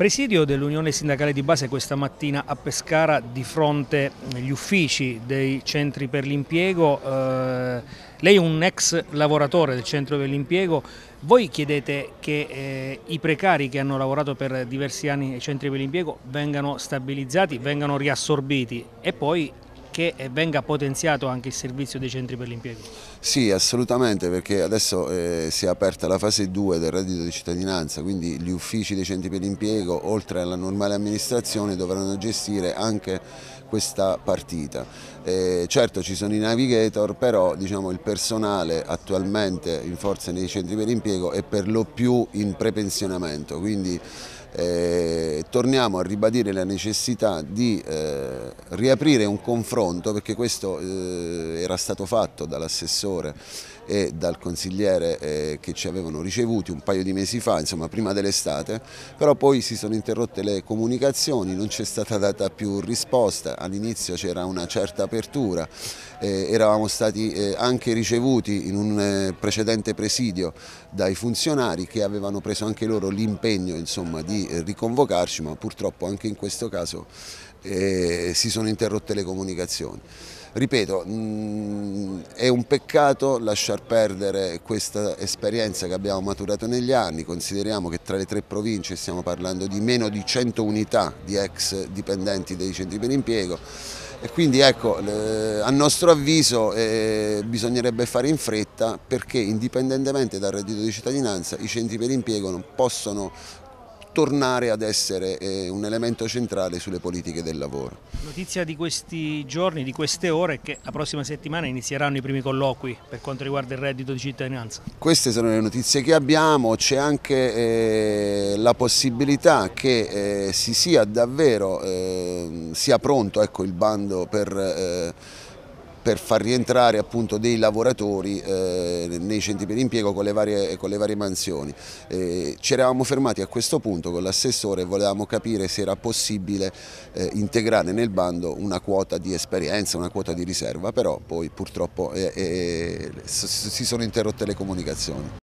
Presidio dell'Unione Sindacale di Base questa mattina a Pescara di fronte agli uffici dei centri per l'impiego. Eh, lei è un ex lavoratore del centro per l'impiego, voi chiedete che eh, i precari che hanno lavorato per diversi anni nei centri per l'impiego vengano stabilizzati, vengano riassorbiti e poi che eh, venga potenziato anche il servizio dei centri per l'impiego? Sì, assolutamente, perché adesso eh, si è aperta la fase 2 del reddito di cittadinanza, quindi gli uffici dei centri per l'impiego, oltre alla normale amministrazione, dovranno gestire anche questa partita. Eh, certo ci sono i navigator, però diciamo, il personale attualmente in forza nei centri per l'impiego è per lo più in prepensionamento, quindi eh, torniamo a ribadire la necessità di eh, riaprire un confronto, perché questo eh, era stato fatto dall'assessore e dal consigliere eh, che ci avevano ricevuti un paio di mesi fa, insomma prima dell'estate, però poi si sono interrotte le comunicazioni, non c'è stata data più risposta, all'inizio c'era una certa apertura, eh, eravamo stati eh, anche ricevuti in un eh, precedente presidio dai funzionari che avevano preso anche loro l'impegno di riconvocarci ma purtroppo anche in questo caso eh, si sono interrotte le comunicazioni. Ripeto, mh, mm, è un peccato lasciar perdere questa esperienza che abbiamo maturato negli anni, consideriamo che tra le tre province stiamo parlando di meno di 100 unità di ex dipendenti dei centri per impiego, e quindi ecco, a nostro avviso eh, bisognerebbe fare in fretta perché indipendentemente dal reddito di cittadinanza i centri per impiego non possono tornare ad essere eh, un elemento centrale sulle politiche del lavoro. Notizia di questi giorni, di queste ore, è che la prossima settimana inizieranno i primi colloqui per quanto riguarda il reddito di cittadinanza. Queste sono le notizie che abbiamo, c'è anche eh, la possibilità che eh, si sia davvero, eh, sia pronto ecco, il bando per eh, per far rientrare appunto, dei lavoratori eh, nei centri per impiego con le varie, con le varie mansioni. Eh, ci eravamo fermati a questo punto con l'assessore e volevamo capire se era possibile eh, integrare nel bando una quota di esperienza, una quota di riserva, però poi purtroppo eh, eh, si sono interrotte le comunicazioni.